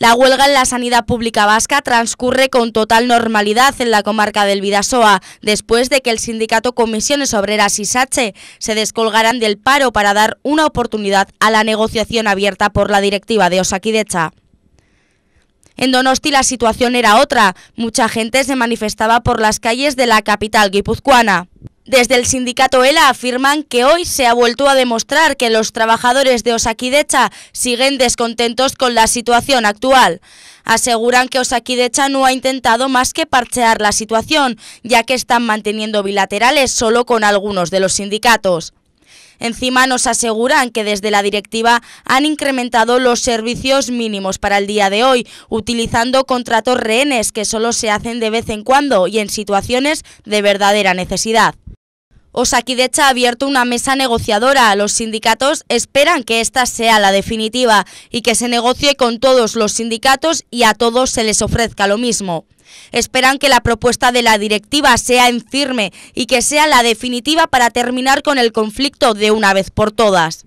La huelga en la sanidad pública vasca transcurre con total normalidad en la comarca del Vidasoa, después de que el sindicato Comisiones Obreras y SACHE se descolgaran del paro para dar una oportunidad a la negociación abierta por la directiva de Osakidecha. En Donosti la situación era otra, mucha gente se manifestaba por las calles de la capital guipuzcoana. Desde el sindicato ELA afirman que hoy se ha vuelto a demostrar que los trabajadores de Osakidecha siguen descontentos con la situación actual. Aseguran que Osaquidecha no ha intentado más que parchear la situación, ya que están manteniendo bilaterales solo con algunos de los sindicatos. Encima nos aseguran que desde la directiva han incrementado los servicios mínimos para el día de hoy, utilizando contratos rehenes que solo se hacen de vez en cuando y en situaciones de verdadera necesidad. Osakidecha ha abierto una mesa negociadora. Los sindicatos esperan que esta sea la definitiva y que se negocie con todos los sindicatos y a todos se les ofrezca lo mismo. Esperan que la propuesta de la directiva sea en firme y que sea la definitiva para terminar con el conflicto de una vez por todas.